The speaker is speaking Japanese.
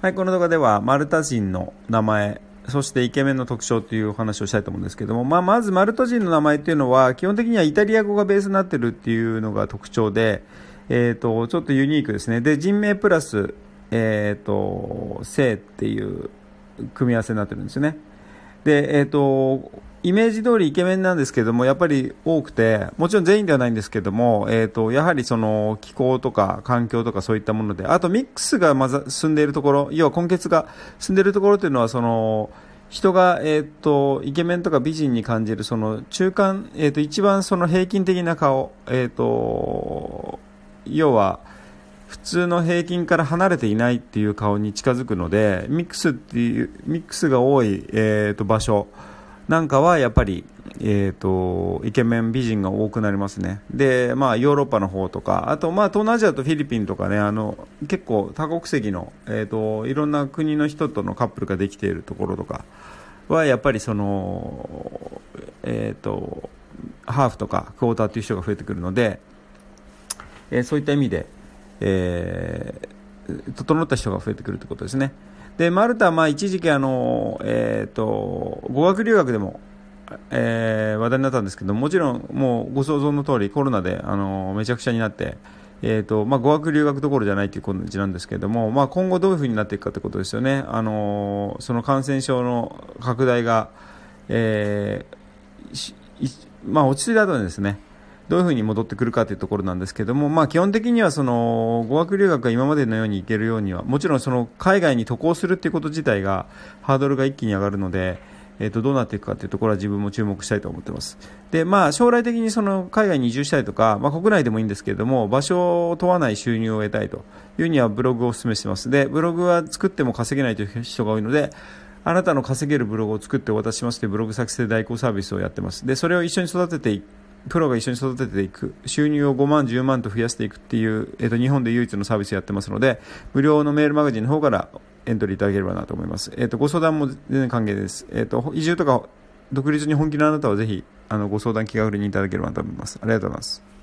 はい、この動画ではマルタ人の名前、そしてイケメンの特徴というお話をしたいと思うんですけども、まあ、まずマルタ人の名前っていうのは、基本的にはイタリア語がベースになってるっていうのが特徴で、えっ、ー、と、ちょっとユニークですね。で、人名プラス、えっ、ー、と、性っていう組み合わせになってるんですよね。で、えっ、ー、と、イメージ通りイケメンなんですけども、やっぱり多くて、もちろん全員ではないんですけども、えっ、ー、と、やはりその気候とか環境とかそういったもので、あとミックスがまず住んでいるところ、要は根血が住んでいるところというのは、その、人が、えっ、ー、と、イケメンとか美人に感じる、その中間、えっ、ー、と、一番その平均的な顔、えっ、と、要は、普通の平均から離れていないっていう顔に近づくのでミックスっていうミックスが多い、えーと、場所なんかはやっぱり、えーと、イケメン美人が多くなりますねで、まあ、ヨーロッパの方とかあと、まあ、東南アジアとフィリピンとかねあの結構多国籍の、えーと、いろんな国の人とのカップルができているところとかはやっぱりその、えー、とハーフとかクォーターっていう人が増えてくるので、えー、そういった意味でえー、整った人が増えてくるということですね。で、マルタはまあ一時期あの、えっ、ー、と、語学留学でも、えー、話題になったんですけど、もちろんもうご想像の通りコロナであのめちゃくちゃになって、えーとまあ、語学留学どころじゃないという感じなんですけれども、まあ、今後どういうふうになっていくかということですよね、あのその感染症の拡大が、えーまあ、落ち着いた後にですね、どういうふうに戻ってくるかというところなんですけども、まあ、基本的にはその語学留学が今までのように行けるようにはもちろんその海外に渡航するということ自体がハードルが一気に上がるので。えー、とどうなっていくかというところは自分も注目したいと思ってます。で、まあ、将来的にその海外に移住したいとか、まあ、国内でもいいんですけれども、場所を問わない収入を得たいというにはブログをお勧めしています。で、ブログは作っても稼げないという人が多いので、あなたの稼げるブログを作ってお渡ししますというブログ作成代行サービスをやってます。で、それを一緒に育てていプロが一緒に育てていく、収入を5万、10万と増やしていくっていう、えっ、と、日本で唯一のサービスをやってますので、無料のメールマガジンの方からエントリーいただければなと思います。えっ、と、ご相談も全然歓迎です。えっ、と、移住とか、独立に本気のあなたはぜひ、あの、ご相談気軽にいただければなと思います。ありがとうございます。